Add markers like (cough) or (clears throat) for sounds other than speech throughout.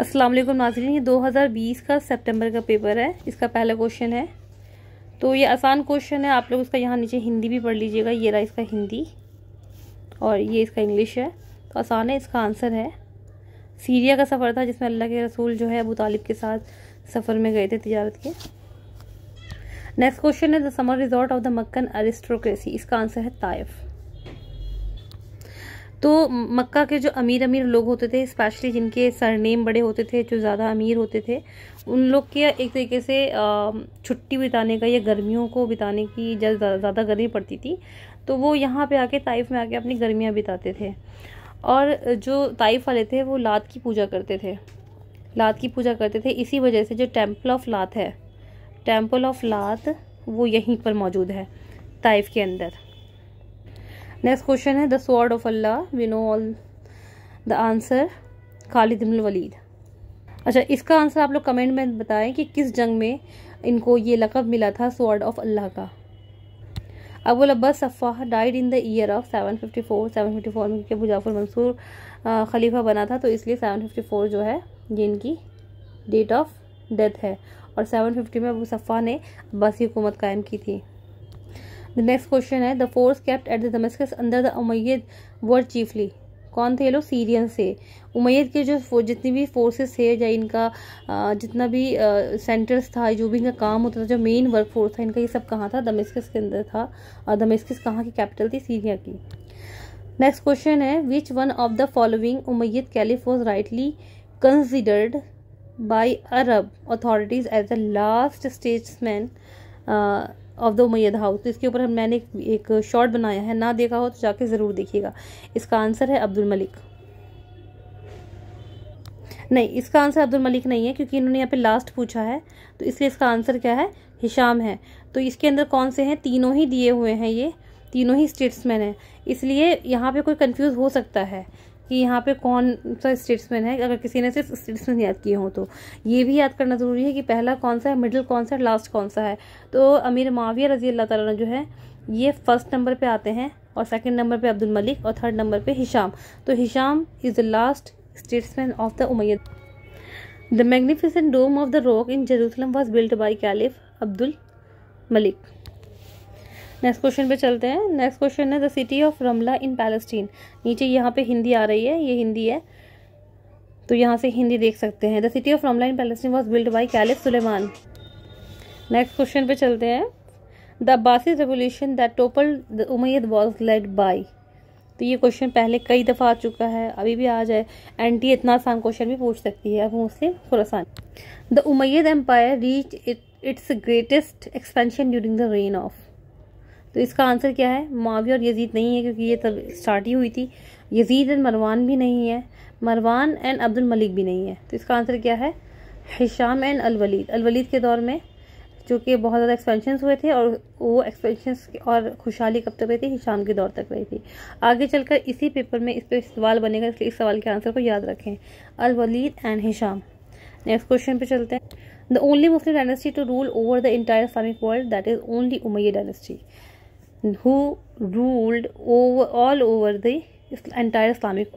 अस्सलाम वालेकुम नाजरीन ये 2020 का सितंबर का पेपर है इसका पहला क्वेश्चन है तो ये आसान क्वेश्चन है आप लोग इसका यहाँ नीचे हिंदी भी पढ़ लीजिएगा ये रहा इसका हिंदी और ये इसका इंग्लिश है तो आसान है इसका आंसर है सीरिया का सफ़र था जिसमें अल्लाह के रसूल जो है अबू तालिब के साथ सफ़र में गए थे तजारत के नेक्स्ट क्वेश्चन है the summer resort of the Meccan aristocracy इसका आंसर है ताइफ़ तो मक्का के जो अमीर अमीर लोग होते थे स्पेशली जिनके सरनेम बड़े होते थे जो ज़्यादा अमीर होते थे उन लोग के एक तरीके से छुट्टी बिताने का या गर्मियों को बिताने की जब ज़्यादा गर्मी पड़ती थी तो वो यहाँ पे आके ताइफ में आके अपनी गर्मियाँ बिताते थे और जो ताइफ वाले थे वो लात की पूजा करते थे लात की पूजा करते थे इसी वजह से जो टेम्पल ऑफ लात है टेम्पल ऑफ लात वो यहीं पर मौजूद है ताइफ के अंदर नेक्स्ट क्वेश्चन है the sword of Allah we know all the answer Khalid ibn Walid अच्छा इसका आंसर आप लोग कमेंट में बताएं कि किस जंग में इनको ये लकब मिला था स्वॉर्ड ऑफ अल्लाह का Abul Abbas Saffah died in the year of 754 754 में के मुजाफर मंसूर खलीफा बना था तो इसलिए 754 जो है ये इनकी डेट ऑफ डेथ है और 750 में अबू सफ़ाह ने अब्बासी हुकूमत कायम की थी द नेक्स्ट क्वेश्चन है the force kept at the Damascus अंदर द उमैद वर चीफली कौन थे ये लोग सीरियन से उमैद के जो जितनी भी फोर्सेस थे या इनका जितना भी सेंटर्स था जो भी इनका काम होता था जो मेन वर्क फोर्स था इनका ये सब कहाँ था दमेस्क के अंदर था और दमिस्कस कहाँ की कैपिटल थी सीरिया की नेक्स्ट क्वेश्चन है which one of the following Umayyad caliph was rightly considered by Arab authorities as the last statesman of the Umayyad house तो इसके ऊपर हम मैंने एक शॉर्ट बनाया है ना देखा हो तो जाके ज़रूर देखिएगा इसका आंसर है अब्दुल मलिक नहीं इसका आंसर अब्दुल मलिक नहीं है क्योंकि इन्होंने यहाँ पे लास्ट पूछा है तो इसलिए इसका आंसर क्या है हिशाम है तो इसके अंदर कौन से हैं तीनों ही दिए हुए हैं ये तीनों ही स्टेट्समैन हैं इसलिए यहाँ पे कोई कंफ्यूज हो सकता है कि यहाँ पे कौन सा स्टेट्समैन है अगर किसी ने सिर्फ स्टेट्समैन याद किए हों तो ये भी याद करना ज़रूरी है कि पहला कौन सा है मिडिल कौन सा है लास्ट कौन सा है तो अमीर माविया रजी अल्लाह तुम जो है ये फर्स्ट नंबर पे आते हैं और सेकंड नंबर पे अब्दुल मलिक और थर्ड नंबर पे हिशाम तो Hisham is the last statesman of the Umayya the magnificent Dome of the Rock in Jerusalem was built by caliph Abdul Malik next question पे चलते हैं next question है the city of Ramla in Palestine नीचे यहाँ पे हिंदी आ रही है ये हिंदी है तो यहाँ से हिंदी देख सकते हैं the city of Ramla in Palestine was build by caliph Sulaiman next question पे चलते हैं the Abbasid revolution that topple the Umayyad was led by तो ये क्वेश्चन पहले कई दफ़ा आ चुका है अभी भी आ जाए एंटी इतना आसान क्वेश्चन भी पूछ सकती है अब मुझसे थोड़ा आसान the Umayyad empire reach it its greatest expansion during the reign of तो इसका आंसर क्या है मुआविया और यजीद नहीं है क्योंकि ये तब स्टार्ट ही हुई थी यजीद एंड मरवान भी नहीं है मरवान एंड अब्दुल मलिक भी नहीं है तो इसका आंसर क्या है हिशाम एंड अलवलीद अलवलीद के दौर में जो कि बहुत ज़्यादा एक्सपेंशन हुए थे और वो एक्सपेंशन और खुशहाली कब तक रही थी हिशाम के दौर तक रही थी आगे चलकर इसी पेपर में इस पर सवाल बनेगा इसलिए इस सवाल के आंसर को याद रखें Al Walid and Hisham next question पे चलते हैं the only Muslim dynasty to rule over the entire Islamic world that is only Umayya dynasty who ruled over all over the entire Islamic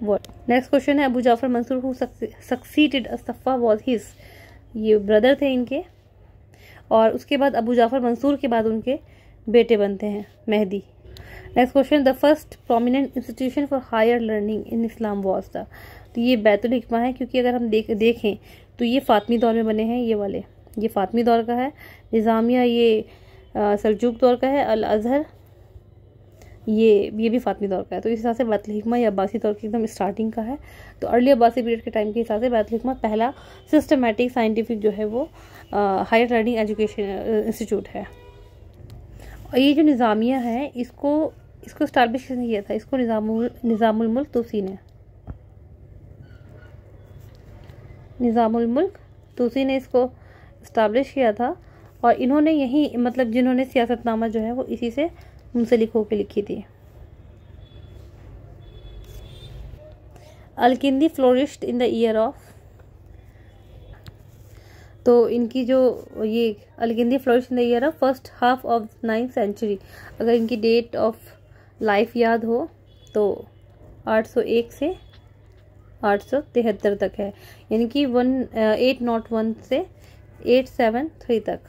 world. Next question है Abu Jafar Mansur who succeeded Assaffah was his ये brother थे इनके और उसके बाद Abu Jafar Mansoor के बाद उनके बेटे बनते हैं Mehdi next question the first prominent institution for higher learning in Islam was था तो ये बैतुल हिकमा है क्योंकि अगर हम देख देखें तो ये फ़ातमी दौर में बने हैं ये वाले ये फ़ातमी दौर का है निज़ामिया ये सलजूक दौर का है अल अजहर ये ये भी फातमी दौर का है तो इस हिसाब से बैतलहिकमा या अब्बासी दौर की एकदम स्टार्टिंग का है तो अर्ली अब्बासी पीरियड के टाइम के हिसाब से बैतलहिकमा पहला सिस्टमेटिक साइंटिफिक जो है वो हायर लर्निंग एजुकेशन इंस्टीट्यूट है और ये जो निज़ामिया है इसको इसको स्टाब्लिश किसने किया था इसको निज़ाम निज़ामुलमल्क तोसी ने निज़ामुलमल्क तोसी ने इसको इस्टाब्लिश किया था और इन्होंने यही मतलब जिन्होंने सियासतनामा जो है वो इसी से मुंसलिक होकर लिखी थी Al Kindi flourished in the year of तो इनकी जो ये Al Kindi flourished in the year of first half of ninth century अगर इनकी डेट ऑफ लाइफ याद हो तो 801 से 873 तक है यानी कि वन एट नॉट वन से एट सेवन थ्री तक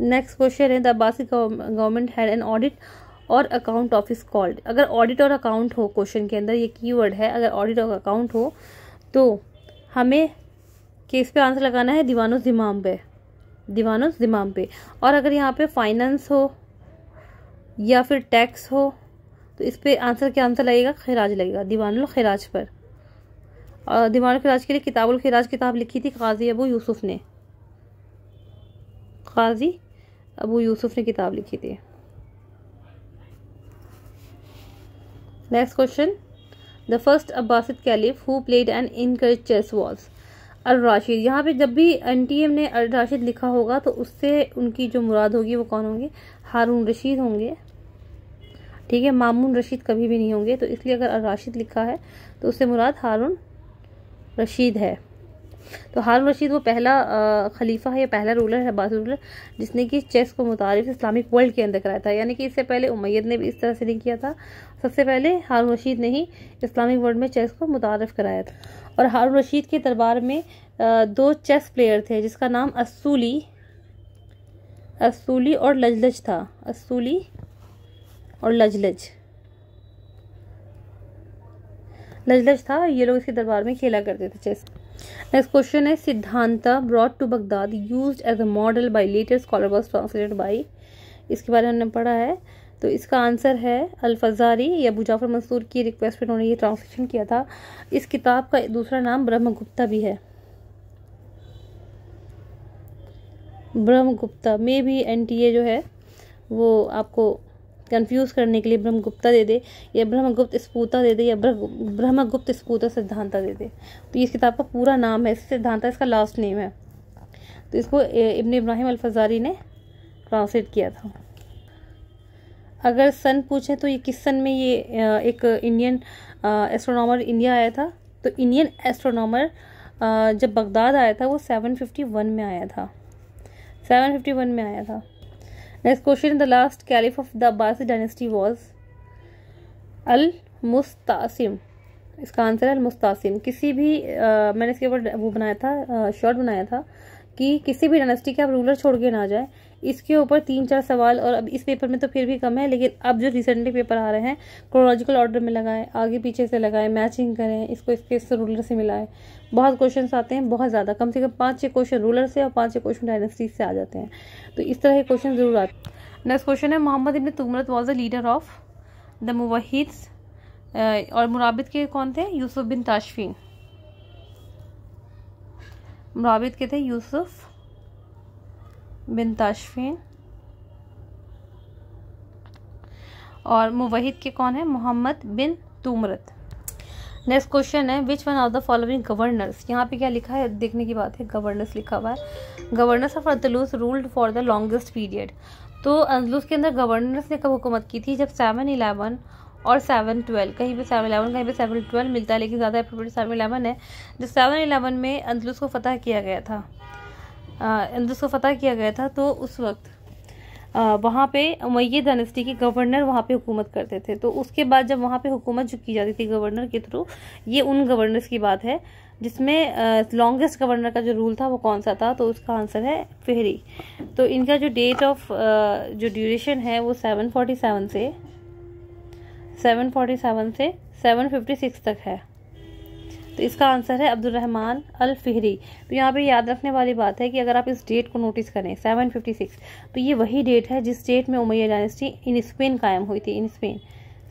नेक्स्ट क्वेश्चन है the Abbasi government had an audit और अकाउंट ऑफिस कॉल्ड अगर ऑडिट और अकाउंट हो क्वेश्चन के अंदर ये कीवर्ड है अगर ऑडिट और अकाउंट हो तो हमें केस पे आंसर लगाना है दीवानो जिमाम पे दीवानो जिमाम पे और अगर यहाँ पे फाइनेंस हो या फिर टैक्स हो तो इस पर आंसर क्या आंसर लगेगा खराज लगेगा दीवान खराज पर और दीवानुल खराज के लिए किताबुल खराज किताब लिखी थी काजी अबू यूसुफ ने काजी अबू यूसुफ ने किताब लिखी थी next question the first Abbasid caliph who played and encourage chess was Al Rashid यहाँ पे जब भी एन टी एम ने अल राशिद लिखा होगा तो उससे उनकी जो मुराद होगी वो कौन होंगे हारून रशीद होंगे ठीक है मामून रशीद कभी भी नहीं होंगे तो इसलिए अगर अल राशिद लिखा है तो उससे मुराद हारून रशीद है तो हारून रशीद वो पहला खलीफा है या पहला रूलर है अब्बास रूलर जिसने कि चेस को मुतारफ इस्लामिक वर्ल्ड के अंदर कराया था यानी कि इससे पहले उमैद ने भी इस तरह से नहीं किया था सबसे पहले हारून रशीद ने ही इस्लामिक वर्ल्ड में चेस को मुतारफ कराया था और हारून रशीद के दरबार में दो चेस प्लेयर थे जिसका नाम असूली असूली और लजलज था असूली और लजलज लजलज था ये लोग इसके दरबार में खेला करते थे चेस नेक्स्ट क्वेश्चन है Siddhanta brought to Baghdad use as a model by later scholar was translated by इसके बारे में हमने पढ़ा है तो इसका आंसर है अल्फजारी या बुजाफर मंसूर की रिक्वेस्ट पर उन्होंने ये ट्रांसलेशन किया था इस किताब का दूसरा नाम ब्रह्मगुप्ता भी है ब्रह्मगुप्ता में भी एन जो है वो आपको कंफ्यूज करने के लिए ब्रह्मगुप्ता दे दे या ब्रह्मगुप्त स्पूता दे दे या ब्रह्मगुप्त स्पूता सिद्धांता दे दे तो इस किताब का पूरा नाम है सिद्धांता इसका लास्ट नेम है तो इसको इबन इब्राहिम अलफजारी ने ट्रांसलेट किया था अगर सन पूछे तो ये किस सन में ये एक इंडियन एस्ट्रोनॉमर इंडिया आया था तो इंडियन एस्ट्रोनॉमर जब बगदाद आया था वो सेवन फिफ्टी वन में आया था सेवन फिफ्टी वन में आया था next question the last caliph of the Abbas dynasty was Al Mustasim इसका आंसर है मुस्तासिम किसी भी आ, मैंने इसके ऊपर वो बनाया था शॉर्ट बनाया था कि किसी भी डायनेस्टी के आप रूलर छोड़ के ना जाए इसके ऊपर तीन चार सवाल और अब इस पेपर में तो फिर भी कम है लेकिन अब जो रिसेंटली पेपर आ रहे हैं क्रोलॉजिकल ऑर्डर में लगाएं आगे पीछे से लगाएं मैचिंग करें इसको इसके इस रूलर से मिलाएं बहुत क्वेश्चन आते हैं बहुत ज़्यादा कम से कम पाँच छः क्वेश्चन रूलर से और पाँच छः क्वेश्चन डायनेस्टीज से आ जाते हैं तो इस तरह के क्वेश्चन ज़रूर आते हैं नेक्स्ट क्वेश्चन है Mohammad ibn Tumart was the leader of the Muwahhids और मुराबिद के कौन थे यूसुफ बिन ताशफीन मुराबिद के थे यूसुफ़ बिन ताशफीन और मुवहिद के कौन है Mohammad bin Tumart next question है which one of the following governors यहाँ पे क्या लिखा है देखने की बात है गवर्नर्स लिखा हुआ है governors of Andalus ruled for the longest period तो अंदलूस के अंदर गवर्नर्स ने कब हुकूमत की थी जब सेवन इलेवन और सेवन ट्वेल्व कहीं पे सेवन इलेवन कहीं पे सेवन ट्वेल्व मिलता है लेकिन ज़्यादा अप्रोप्रिएट सेवन इलेवन है जब सेवन इलेवन में अंदलूस को फतह किया गया था इंदुस को फतह किया गया था तो उस वक्त वहाँ पे मैय डायनेस्टी के गवर्नर वहाँ पे हुकूमत करते थे तो उसके बाद जब वहाँ पे हुकूमत जो की जाती थी गवर्नर के थ्रू ये उन गवर्नर्स की बात है जिसमें लॉन्गेस्ट गवर्नर का जो रूल था वो कौन सा था तो उसका आंसर है फेहरी तो इनका जो डेट ऑफ जो ड्यूरेशन है वो सेवन फोर्टी सेवन से सेवन फोर्टी सेवन से सेवन फिफ्टी सिक्स तक है तो इसका आंसर है रहमान अल फिहरी तो यहाँ पे याद रखने वाली बात है कि अगर आप इस डेट को नोटिस करें 756 तो ये वही डेट है जिस डेट में उमैया डायनेस्टी इन स्पेन कायम हुई थी इन स्पेन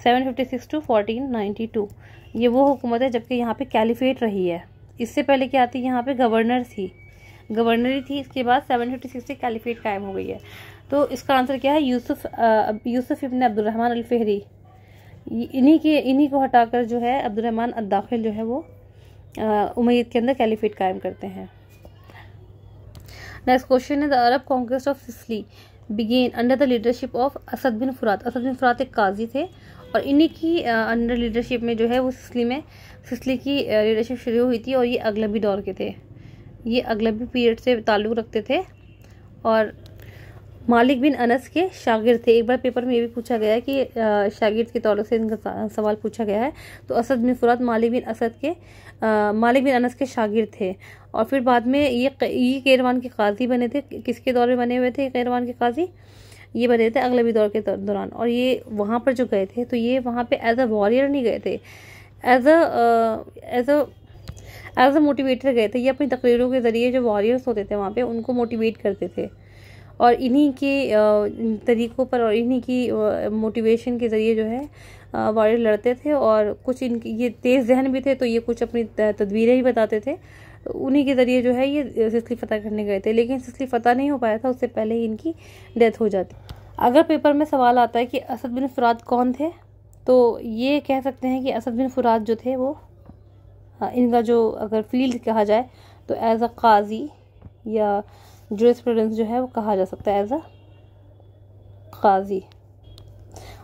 756 टू 1492 ये वो हुकूमत है जबकि यहाँ पे कैलिफेट रही है इससे पहले क्या आती है यहाँ पे गवर्नर थी गवर्नरी थी इसके बाद सेवन से कैलिफेट कायम हो गई है तो इसका आंसर क्या है यूसुफ यूसुफ इबन अब्दुलरहमान अल इन्हीं के इन्हीं को हटाकर जो है अब्दुलरहमान अद्दाखिल जो है वो उमैद के अंदर कैलिफेट कायम करते हैं नेक्स्ट क्वेश्चन है the Arab conquest of Sicily began under the leadership of Asad bin Furat Asad bin Furat एक काजी थे और इन्हीं की अंडर लीडरशिप में जो है वो सिसली में सिसली की लीडरशिप शुरू हुई थी और ये अगलबी दौर के थे ये अगलबी पीरियड से ताल्लुक़ रखते थे और मालिक बिन अनस के शागिर्द थे एक बार पेपर में ये भी पूछा गया है कि शागिर्द के तौर से इनका सवाल पूछा गया है तो असद बिन फुरात मालिक बिन असद के मालिक बिन अनस के शागिर्द थे और फिर बाद में ये ये केरवान के काजी बने थे किसके दौर में बने हुए थे केरवान के काजी ये बने थे अगले भी दौर के दौरान और ये वहाँ पर जो गए थे तो ये वहाँ पर एज अ वॉरियर नहीं गए थे as a as a as a motivator गए थे ये अपनी तकरीरों के ज़रिए जो वॉरियर्स होते थे वहाँ पे उनको मोटिवेट करते थे और इन्हीं के तरीक़ों पर और इन्हीं की मोटिवेशन के ज़रिए जो है वॉरियर लड़ते थे और कुछ इनकी ये तेज़ जहन भी थे तो ये कुछ अपनी तदबीरें ही बताते थे उन्हीं के ज़रिए जो है ये सिसली फ़तह करने गए थे लेकिन सिसली फ़तह नहीं हो पाया था उससे पहले ही इनकी डेथ हो जाती अगर पेपर में सवाल आता है कि असद बिन फुरात कौन थे तो ये कह सकते हैं कि असद बिन फुरात जो थे वो इनका जो अगर फील्ड कहा जाए तो एज़ अ काजी या जूरिस्प्रूडेंस जो है वो कहा जा सकता है एज अ काजी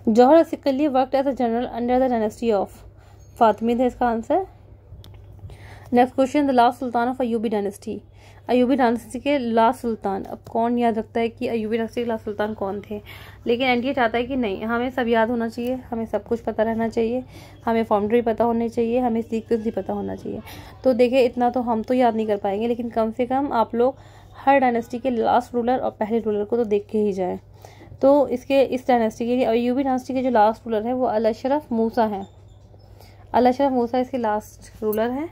Jauhar Siqilli worked as a general under the dynasty of Fatimi है इसका answer next question the last sultan of Ayubi dynasty Ayubi dynasty के लास्ट सुल्तान अब कौन याद रखता है कि अयूबी डायनेस्टी के लास्ट सुल्तान कौन थे लेकिन एन टी चाहता है कि नहीं हमें सब याद होना चाहिए हमें सब कुछ पता रहना चाहिए हमें फाउंड्री पता होने चाहिए हमें सीक्वेंस भी पता होना चाहिए तो देखिए इतना तो हम तो याद नहीं कर पाएंगे लेकिन कम से कम आप लोग हर डायनेस्टी के लास्ट रूलर और पहले रूलर को तो देख के ही जाए तो इसके इस डायनेस्टी के और यूबी डायनेस्टी के जो लास्ट रूलर है वो अलाशरफ मूसा है अल अशरफ मूसा इसके लास्ट रूलर है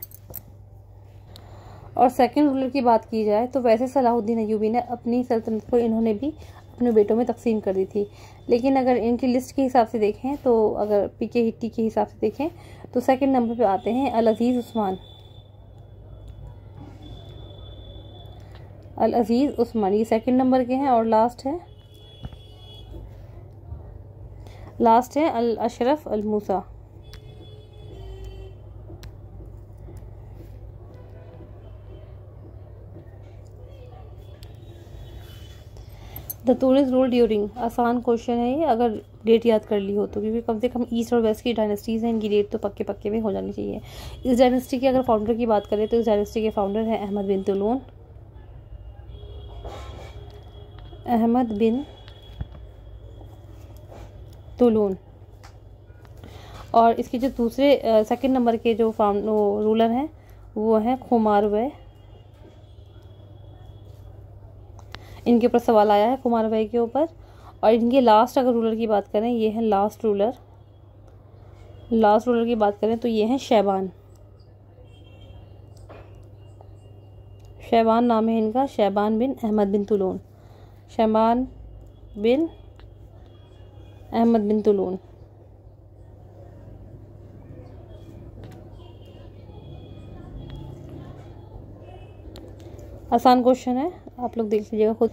और सेकंड रूलर की बात की जाए तो वैसे सलाहुद्दीन अयूबी ने अपनी सल्तनत को इन्होंने भी अपने बेटों में तकसीम कर दी थी लेकिन अगर इनकी लिस्ट के हिसाब से देखें तो अगर पी के हिट्टी के हिसाब से देखें तो सेकंड नंबर पे आते हैं अल अजीज़ उस्मान अल अज़ीज़ उस्मानी ये सेकेंड नंबर के हैं और लास्ट है लास्ट है Al Ashraf Al Musa the tourist rule during आसान क्वेश्चन है ये अगर डेट याद कर ली हो तो क्योंकि कम से कम ईस्ट और वेस्ट की डायनेस्टीज़ हैं इनकी डेट तो पक्के पक्के में हो जानी चाहिए इस डायनेस्टी के अगर फाउंडर की बात करें तो इस डायनेस्टी के फाउंडर हैं अहमद बिन तुलून अहमद बिन तुलून और इसके जो दूसरे सेकंड नंबर के जो फाउंड रूलर हैं वो हैं खुमार वै इनके ऊपर सवाल आया है कुमार भाई के ऊपर और इनके लास्ट अगर रूलर की बात करें ये है लास्ट रूलर लास्ट रूलर की बात करें तो ये हैं शैबान शैबान नाम है इनका Shaiban bin Ahmad bin Tulun Shaman bin Ahmad bin Tulun आसान क्वेश्चन है आप लोग देख लीजिएगा खुद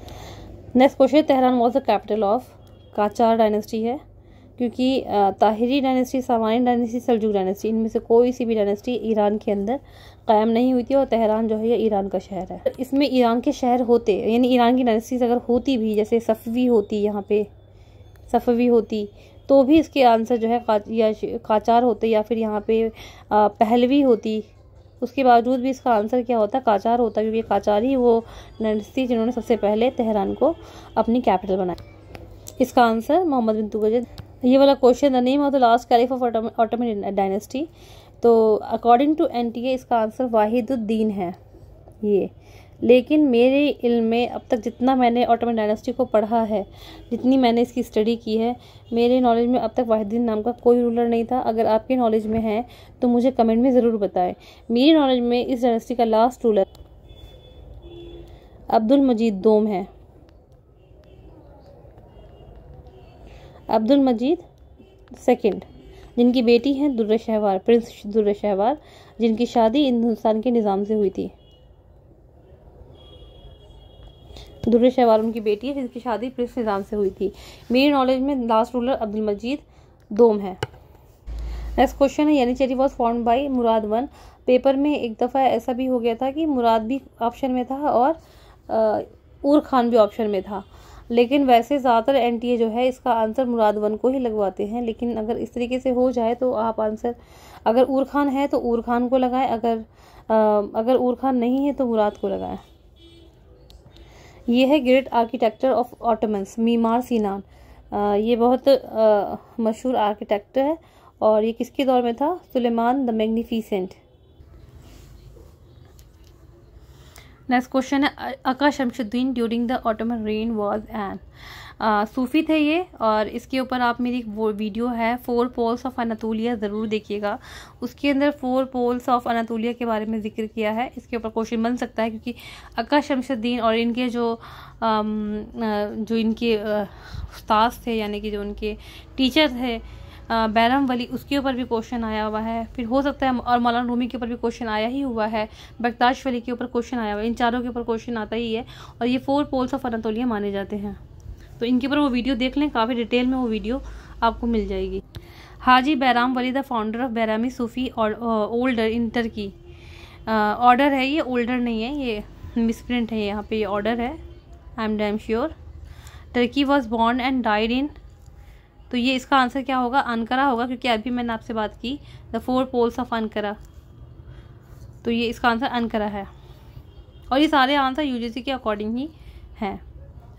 next question Tehran was the capital of Qajar dynasty है क्योंकि Tahiri dynasty Samani dynasty Saljuq dynasty इनमें से कोई सी भी डायनेस्टी ईरान के अंदर कायम नहीं हुई थी और तहरान जो है यह ईरान का शहर है इसमें ईरान के शहर होते यानी ईरान की डायनेस्टीज अगर होती भी जैसे सफ़वी होती यहाँ पे सफ़वी होती तो भी इसके आंसर जो है का, या काचार होते या फिर यहाँ पे पहलवी होती उसके बावजूद भी इसका आंसर क्या होता है काचार होता क्योंकि काचार ही वो डायनेस्टी जिन्होंने सबसे पहले तहरान को अपनी कैपिटल बनाया इसका आंसर मोहम्मद बिन तुगजद ये वाला question the name of the last caliph of Ottoman dynasty तो according to N T A इसका आंसर वाहिदुद्दीन है ये लेकिन मेरे इल्म में अब तक जितना मैंने ऑटोमन डायनेस्टी को पढ़ा है जितनी मैंने इसकी स्टडी की है मेरे नॉलेज में अब तक वाहिदीन नाम का कोई रूलर नहीं था अगर आपके नॉलेज में है तो मुझे कमेंट में ज़रूर बताएं मेरी नॉलेज में इस डायनेस्टी का लास्ट रूलर अब्दुल मजीद दोम है अब्दुल मजीद सेकंड जिनकी बेटी हैं Durr Shahwar prince Durr Shahwar जिनकी शादी हिंदुस्तान के निज़ाम से हुई थी दुर्र शहवार उनकी बेटी है जिनकी शादी प्रिंस निज़ाम से हुई थी मेरी नॉलेज में लास्ट रूलर अब्दुल मजीद दोम है नेक्स्ट क्वेश्चन है Yeni Cheri was form by Murad one paper में एक दफ़ा ऐसा भी हो गया था कि मुराद भी ऑप्शन में था और आ, उर खान भी ऑप्शन में था लेकिन वैसे ज़्यादातर एन जो है इसका आंसर मुराद वन को ही लगवाते हैं लेकिन अगर इस तरीके से हो जाए तो आप आंसर अगर ऊर खान है तो ऊर खान को लगाएं अगर आ, अगर ऊर खान नहीं है तो मुराद को लगाएं ये है great architecture of Ottomans Mimar Sinan आ, ये बहुत मशहूर आर्किटेक्ट है और ये किसके दौर में था Sulaiman the Magnificent next question है Aka Shamsuddin during the Ottoman reign was an Sufi थे ये और इसके ऊपर आप मेरी एक वो वीडियो है फोर पोल्स ऑफ अनातोलिया ज़रूर देखिएगा उसके अंदर फोर पोल्स ऑफ अनातोलिया के बारे में जिक्र किया है इसके ऊपर क्वेश्चन बन सकता है क्योंकि अका शमशुद्दीन और इनके जो आ, um, uh, जो इनके uh, उस्ताद थे यानी कि जो उनके टीचर थे बैरम वली उसके ऊपर भी क्वेश्चन आया हुआ है फिर हो सकता है और मौलाना रूमी के ऊपर भी क्वेश्चन आया ही हुआ है बगताश वली के ऊपर क्वेश्चन आया हुआ है इन चारों के ऊपर क्वेश्चन आता ही है और ये फोर पोल्स ऑफ अनतोलिया माने जाते हैं तो इनके ऊपर वो वीडियो देख लें काफ़ी डिटेल में वो वीडियो आपको मिल जाएगी Haji Bairam Wali the founder of Bairami Sufi और ओल्डर इन टर्की ऑर्डर है ये ओल्डर नहीं है ये मिसप्रिंट है यहाँ पे ये ऑर्डर है I am damn sure Turkey was born and died in तो ये इसका आंसर क्या होगा अनकरा होगा क्योंकि अभी मैंने आपसे बात की the four poles of Ankara तो ये इसका आंसर अनकरा है और ये सारे आंसर यू के अकॉर्डिंग ही हैं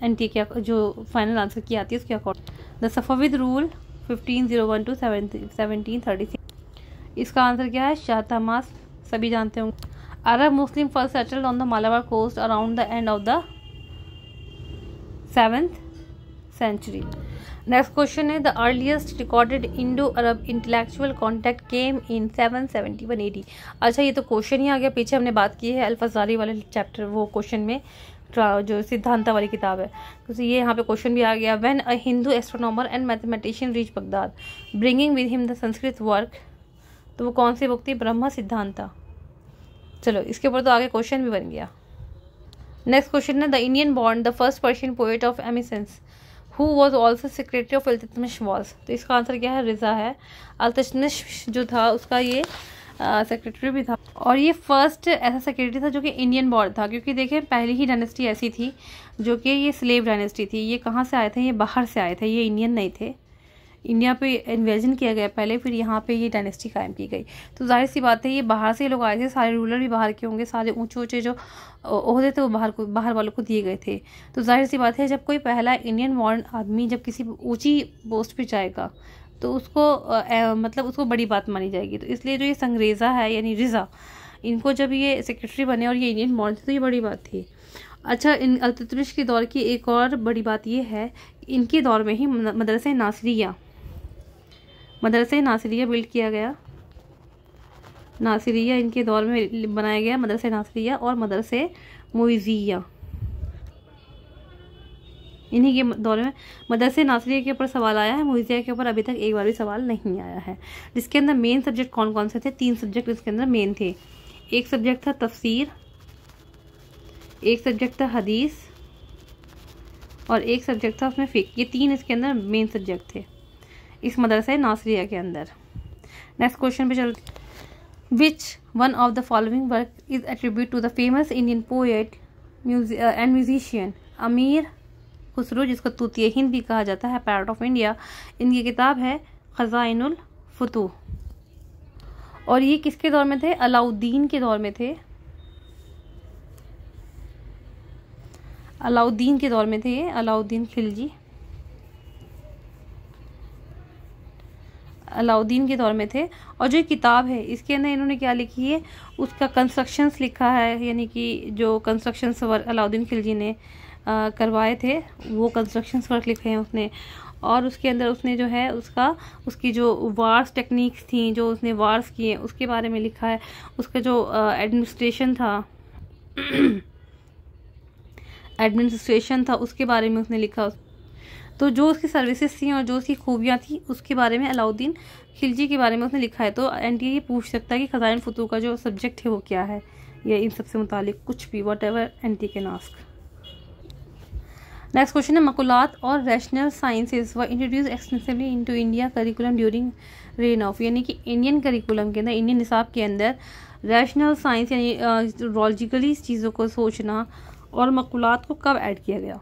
एन टी के जो फाइनल आंसर की आती है उसके according the Safavid rule fifteen zero one to seventeen thirty six इसका आंसर क्या है शाह तमास सभी जानते होंगे Arab Muslim first settled on the Malabar coast around the end of the seventh century next question है the earliest recorded Indo Arab intellectual contact came in seven seventy one eighty अच्छा ये तो question ही आ गया पीछे हमने बात की है अल्फाजारी वाले चैप्टर वो क्वेश्चन में जो सिद्धांता वाली किताब है तो ये यहाँ पे क्वेश्चन भी आ गया when a Hindu astronomer and mathematician reach Baghdad bringing with him the Sanskrit work तो वो कौन सी बुक थी ब्रह्मा सिद्धांता चलो इसके ऊपर तो आगे क्वेश्चन भी बन गया नेक्स्ट क्वेश्चन है द इंडियन बॉन्ड the first Persian poet of eminence who was also secretary of Altamish was तो इसका आंसर क्या है रिजा है अल्तमिश जो था उसका ये सेक्रेटरी भी था और ये फर्स्ट ऐसा सेक्रेटरी था जो कि इंडियन बॉर्ड था क्योंकि देखें पहली ही डायनेस्टी ऐसी थी जो कि ये स्लेव डायनेस्टी थी ये कहाँ से आए थे ये बाहर से आए थे ये इंडियन नहीं थे इंडिया पे इन्वेजन किया गया पहले फिर यहाँ पे ये डायनेस्टी कायम की गई तो जाहिर सी बात है ये बाहर से लोग आए थे सारे रूलर भी बाहर के होंगे सारे ऊँचे ऊंचे जो अहदे थे वो बाहर को बाहर वालों को दिए गए थे तो जाहिर सी बात है जब कोई पहला इंडियन मॉडर्न आदमी जब किसी ऊँची पोस्ट पर जाएगा तो उसको आ, मतलब उसको बड़ी बात मानी जाएगी तो इसलिए जो ये संग्रेज़ा है यानी रिज़ा इनको जब ये सेक्रेटरी बने और ये इंडियन मॉडल थे तो ये बड़ी बात थी अच्छा इन अल्तुतमिश के दौर की एक और बड़ी बात यह है इनके दौर में ही मदरसे नासरिया मदरसा नासरिया बिल्ड किया गया नासरिया इनके दौर में बनाया गया मदरसा नासरिया और मदरसे मोजिया इन्हीं के दौर में मदरसे नासरिया के ऊपर सवाल आया है मोजिया के ऊपर अभी तक एक बार भी सवाल नहीं आया है जिसके अंदर मेन सब्जेक्ट कौन कौन से थे तीन सब्जेक्ट इसके अंदर मेन थे एक सब्जेक्ट था तफसीर एक सब्जेक्ट था हदीस और एक सब्जेक्ट था उसमें फ़िक ये तीन इसके अंदर मेन सब्जेक्ट थे इस मदरसे नासरिया के अंदर नेक्स्ट क्वेश्चन पे चल which one of the following work is attribute to the famous Indian poet and musician Amir Khusro जिसको तूतिया हिंद भी कहा जाता है पैरट ऑफ इंडिया इनकी किताब है ख़जाइनुल फतू और ये किसके दौर में थे अलाउद्दीन के दौर में थे अलाउद्दीन के दौर में थे ये अलाउद्दीन खिलजी अलाउद्दीन के दौर में थे और जो किताब है इसके अंदर इन्होंने क्या लिखी है उसका कंस्ट्रक्शंस लिखा है यानी कि जो कंस्ट्रक्शंस वर्क अलाउद्दीन खिलजी ने करवाए थे वो कंस्ट्रक्शंस वर्क लिखे हैं उसने और उसके अंदर उसने जो है उसका उसकी जो वार्स टेक्निक्स थी जो उसने वार्स किए उसके बारे में लिखा है उसका जो एडमिनिस्ट्रेशन था एडमिनिस्ट्रेशन (clears throat) था उसके बारे में उसने लिखा उस तो जो उसकी सर्विसेज थी और जो उसकी खूबियाँ थी उसके बारे में अलाउद्दीन खिलजी के बारे में उसने लिखा है तो एन ये पूछ सकता है कि ख़जान फतू का जो सब्जेक्ट है वो क्या है या इन सबसे मुतालिक कुछ भी वट एवर एन टी के नास्क नेक्स्ट क्वेश्चन है मकुलात और रैशनल साइंसेज व introduce extensively into India curriculum during reign of यानी कि इंडियन करिकुलम के अंदर इंडियन निसाब के अंदर रैशनल साइंस यानी लॉजिकली uh, चीज़ों को सोचना और मकुलात को कब ऐड किया गया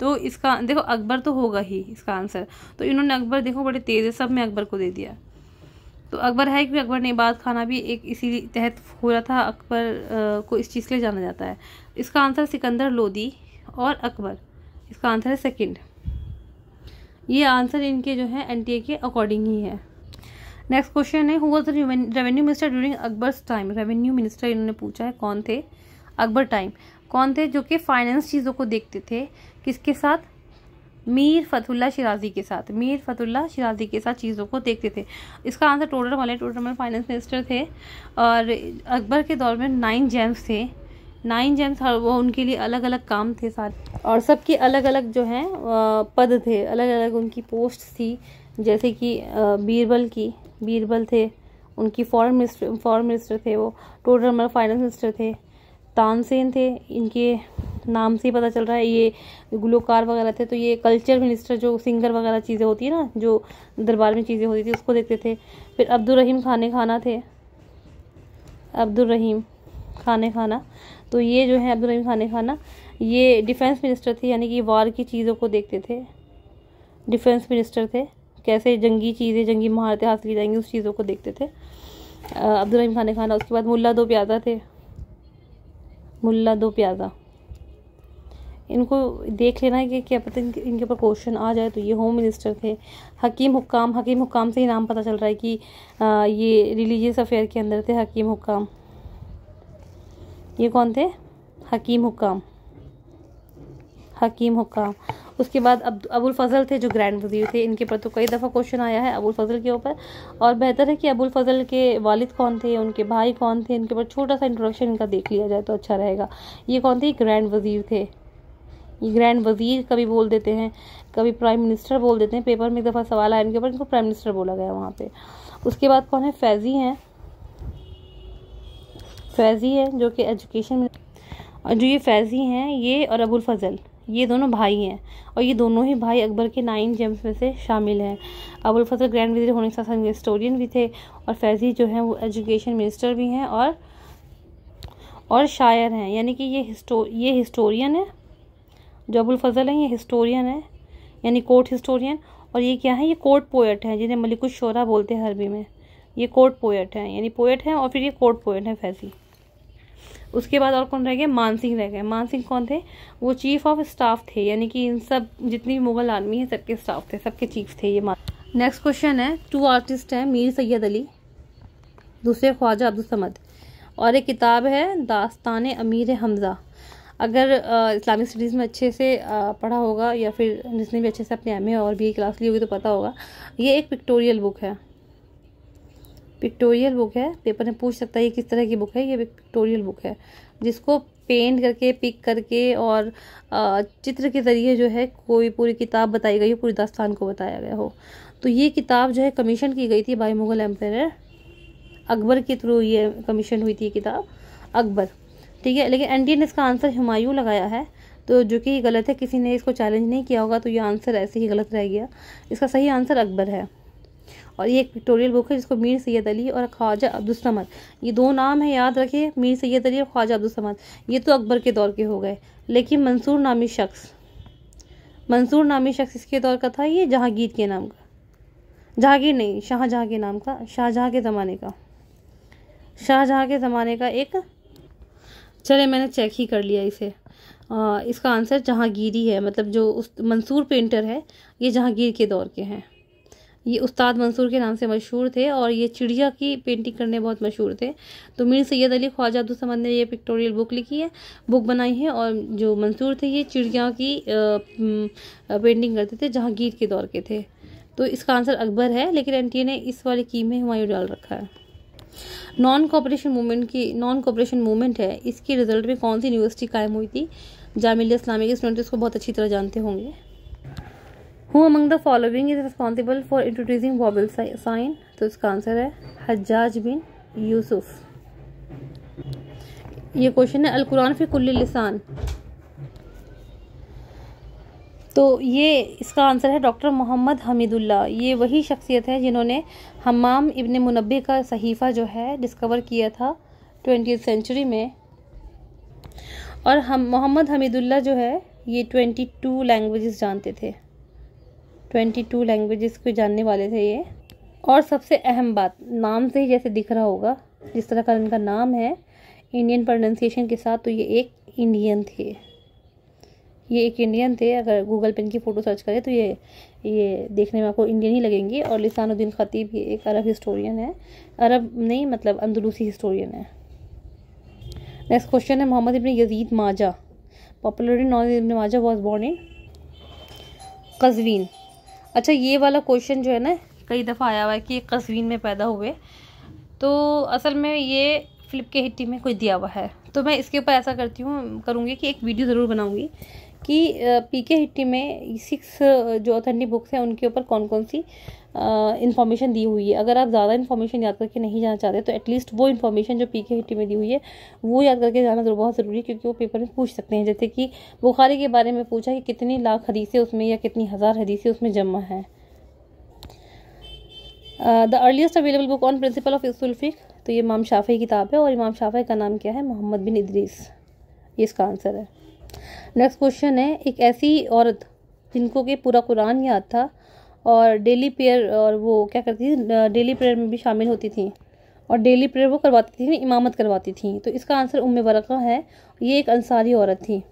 तो इसका देखो अकबर तो होगा ही इसका आंसर तो इन्होंने अकबर देखो बड़े तेज़ है सब में अकबर को दे दिया तो अकबर है कि अकबर ने बाद खाना भी एक इसी तहत हो रहा था अकबर को इस चीज़ के लिए जाना जाता है इसका आंसर सिकंदर लोदी और अकबर इसका आंसर है सेकंड ये आंसर इनके जो है एनटीए के अकॉर्डिंग ही है नेक्स्ट क्वेश्चन है हुआ revenue minister during Akbar time revenue minister इन्होंने पूछा है कौन थे अकबर टाइम कौन थे जो कि फाइनेंस चीज़ों को देखते थे किसके साथ मीर फतुल्ला शिराजी के साथ मीर फतुल्ला शिराजी के साथ चीज़ों को देखते थे इसका आंसर टोटल वाले टोटल वाले फाइनेंस मिनिस्टर थे और अकबर के दौर में नाइन जेम्स थे नाइन जेम्स वो उनके लिए अलग अलग काम थे सारे और सबके अलग अलग जो हैं पद थे अलग अलग उनकी पोस्ट थी जैसे कि बीरबल की बीरबल थे उनकी फॉरन मिनिस्टर फॉरन मिनिस्टर थे वो टोटल फाइनेंस मिनिस्टर थे तानसेन थे इनके नाम से ही पता चल रहा है ये गुलकार वगैरह थे तो ये कल्चर मिनिस्टर जो सिंगर वगैरह चीज़ें होती है ना जो दरबार में चीज़ें होती थी उसको देखते थे फिर अब्दुल रहीम खाने खाना थे अब्दुल रहीम खाने खाना तो ये जो है अब्दुल रहीम खाने खाना ये डिफेंस मिनिस्टर थे यानी कि वार की चीज़ों को देखते थे डिफेंस मिनिस्टर थे कैसे जंगी चीज़ें जंगी महारतें हासिल की जाएंगी उस चीज़ों को देखते थे अब्दुल रहीम खाने खाना उसके बाद मुला दो प्यादा थे मुल्ला दो प्याज़ा इनको देख लेना है कि क्या पता इनके ऊपर क्वेश्चन आ जाए तो ये होम मिनिस्टर थे हकीम हुकाम हकीम हुकाम से ही नाम पता चल रहा है कि ये रिलीजियस अफेयर के अंदर थे हकीम हुकाम ये कौन थे हकीम हुकाम हकीम हुकाम उसके बाद अब अबुल फजल थे जो ग्रैंड वजीर थे इनके पर तो कई दफ़ा क्वेश्चन आया है अबुल फजल के ऊपर और बेहतर है कि अबुल फजल के वालिद कौन थे उनके भाई कौन थे इनके ऊपर छोटा सा इंट्रोडक्शन इनका देख लिया जाए तो अच्छा रहेगा ये कौन थे ग्रैंड वजीर थे ये ग्रैंड वजीर कभी बोल देते हैं कभी प्राइम मिनिस्टर बोल देते हैं पेपर में एक दफ़ा सवाल आया इनके ऊपर इनको प्राइम मिनिस्टर बोला गया वहाँ पर उसके बाद कौन है फैज़ी हैं फैज़ी है जो कि एजुकेशन में जो ये फैज़ी हैं ये और अबुल फजल ये दोनों भाई हैं और ये दोनों ही भाई अकबर के नाइन जेम्स में से शामिल हैं अबुल फजल ग्रैंड वजीर होने के साथ साथ हिस्टोरियन भी थे और फैजी जो हैं वो एजुकेशन मिनिस्टर भी हैं और और शायर हैं यानी कि ये हिस्टो ये हिस्टोरियन है जो अबुल फजल हैं ये हिस्टोरियन है यानी कोर्ट हिस्टोरियन और ये क्या है ये कोर्ट पोएट हैं जिन्हें मलिकुश शोरा बोलते हैं अरबी में ये कोर्ट पोएट हैं यानी पोएट हैं और फिर ये कोर्ट पोएट हैं फैजी उसके बाद और कौन रह गए मानसिंह रह गए मानसिंह कौन थे वो चीफ ऑफ स्टाफ थे यानी कि इन सब जितनी मुगल आर्मी है सबके स्टाफ थे सबके चीफ थे ये नेक्स्ट क्वेश्चन है टू आर्टिस्ट हैं मीर सैयद अली दूसरे ख्वाजा अब्दुल समद और एक किताब है दास्तान अमीर हमज़ा अगर इस्लामिक स्टडीज़ में अच्छे से आ, पढ़ा होगा या फिर जिसने भी अच्छे से अपने एम और बी क्लास ली होगी तो पता होगा ये एक पिक्टोरियल बुक है पिक्टोरियल बुक है पेपर में पूछ सकता है ये किस तरह की बुक है ये पिक्टोरियल बुक है जिसको पेंट करके पिक करके और चित्र के ज़रिए जो है कोई पूरी किताब बताई गई हो पूरी दास्तान को बताया गया हो तो ये किताब जो है कमीशन की गई थी बाई मुगल एम्पायर अकबर के थ्रू ये कमीशन हुई थी किताब अकबर ठीक है लेकिन एन ने इसका आंसर हमायूँ लगाया है तो जो कि गलत है किसी ने इसको चैलेंज नहीं किया होगा तो ये आंसर ऐसे ही गलत रह गया इसका सही आंसर अकबर है और ये एक पिक्टोरियल बुक है जिसको मीर सैद अली और ख्वाजा अब्दुलसमद ये दो नाम है याद रखे मीर सैद अली और ख्वाजा अब्दुलसमद ये तो अकबर के दौर के हो गए लेकिन मंसूर नामी शख्स मंसूर नामी शख्स इसके दौर का था ये जहांगीर के नाम का जहांगीर नहीं शाहजहाँ के नाम का शाहजहाँ के ज़माने का शाहजहाँ के ज़माने का एक चले मैंने चेक ही कर लिया इसे आ, इसका आंसर जहांगीरी है मतलब जो उस मंसूर पेंटर है ये जहांगीर के दौर के हैं ये उस्ताद मंसूर के नाम से मशहूर थे और ये चिड़िया की पेंटिंग करने बहुत मशहूर थे तो मीर सैद अली ख्वाजा अब्दुलसमद ने ये पिक्टोरियल बुक लिखी है बुक बनाई है और जो मंसूर थे ये चिड़िया की पेंटिंग करते थे जहांगीर के दौर के थे तो इसका आंसर अकबर है लेकिन एन ने इस वाले की में हुमायूं डाल रखा है नॉन कॉपरेशन मूवमेंट की नॉन कॉपरेशन मूवमेंट है इसके रिजल्ट में कौन सी यूनिवर्सिटी कायम हुई थी जामिल इस्लामी के स्टूडेंट इसको बहुत अच्छी तरह जानते होंगे who among the following is responsible for introducing wobble sign तो इसका आंसर है हजाज बिन यूसुफ ये क्वेश्चन है अलकुरान फिर कुल्ली लिसान तो ये इसका आंसर है डॉक्टर मोहम्मद हमीदुल्ला ये वही शख्सियत है जिन्होंने हमाम इबन मुनबे का सहीफ़ा जो है डिस्कवर किया था ट्वेंटी सेंचुरी में और हम मोहम्मद हमीदुल्ला जो है ये ट्वेंटी टू लैंग्वेज जानते थे ट्वेंटी टू लैंग्वेजेस को जानने वाले थे ये और सबसे अहम बात नाम से ही जैसे दिख रहा होगा जिस तरह का इनका नाम है इंडियन प्रोनाउंसिएशन के साथ तो ये एक इंडियन थे ये एक इंडियन थे अगर गूगल पे इनकी फ़ोटो सर्च करें तो ये ये देखने में आपको इंडियन ही लगेंगे और लिसानुद्दीन ख़तीब ये एक अरब हिस्टोरियन है अरब नहीं मतलब अंदरूसी हिस्टोरियन है नेक्स्ट क्वेश्चन है Mohammad ibn Yazid Maja popular known ibn Maja was born in Qazvin अच्छा ये वाला क्वेश्चन जो है ना कई दफ़ा आया हुआ है कि कसवीन में पैदा हुए तो असल में ये फ्लिप के हिट्टी में कुछ दिया हुआ है तो मैं इसके ऊपर ऐसा करती हूँ करूँगी कि एक वीडियो ज़रूर बनाऊँगी कि पी के हिट्टी में सिक्स जो अथन्नी बुक्स हैं उनके ऊपर कौन कौन सी इन्फॉर्मेशन दी हुई है अगर आप ज़्यादा इन्फॉर्मेशन याद करके नहीं जाना चाहते तो एटलीस्ट वो इन्फॉर्मेशन जो पी के हिटी में दी हुई है वो याद करके जाना जरूर बहुत ज़रूरी है क्योंकि वो पेपर में पूछ सकते हैं जैसे कि बुखारी के बारे में पूछा कि कितनी लाख हदीसें उसमें या कितनी हज़ार हदीसें उसमें जमा हैं the earliest available book on principle of Isfiq तो ये इमाम शाफे की किताब है और इमाम शाफे का नाम क्या है मोहम्मद बिन इदरीस ये इसका आंसर है नेक्स्ट क्वेश्चन है एक ऐसी औरत जिनको कि पूरा कुरान याद था और डेली प्रेयर और वो क्या करती थी डेली प्रेयर में भी शामिल होती थी और डेली प्रेयर वो करवाती थी इमामत करवाती थी तो इसका आंसर उम वरक़ा है ये एक अंसारी औरत थी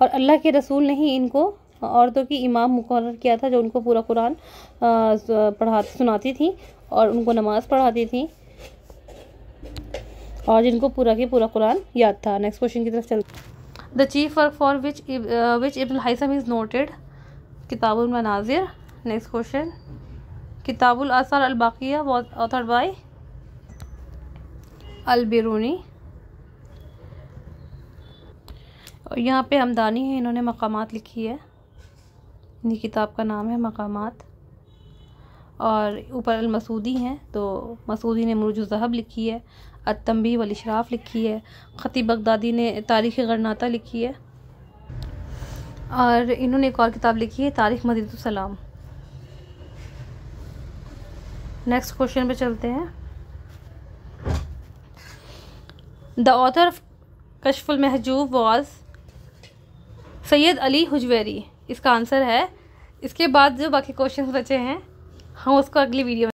और अल्लाह के रसूल ने ही इनको औरतों की इमाम मुकर किया था जो उनको पूरा कुरान पढ़ा सुनाती थी और उनको नमाज़ पढ़ाती थी और जिनको पूरा के पूरा कुरान याद था नेक्स्ट क्वेश्चन की तरफ चल the chief work for which which Ibn Haitham is noted Kitabul Manazir next question Kitabul Asar Albaqiya was author by Albiruni और यहाँ पे हमदानी है इन्होंने मकामात लिखी है इनकी किताब का नाम है मकामात और ऊपर अलमसूदी हैं तो मसूदी ने मुरुजु जहब लिखी है अतम्बी वलशराफ लिखी है ख़तीब बगदादी ने तारीख़ गरनाता लिखी है और इन्होंने एक और किताब लिखी है तारीख़ मजीद सलाम नेक्स्ट क्वेश्चन पे चलते हैं the author of Kashful Mahjub was Sayyid Ali Hujwiri इसका आंसर है इसके बाद जो बाकी क्वेश्चन बचे हैं हम उसको अगली वीडियो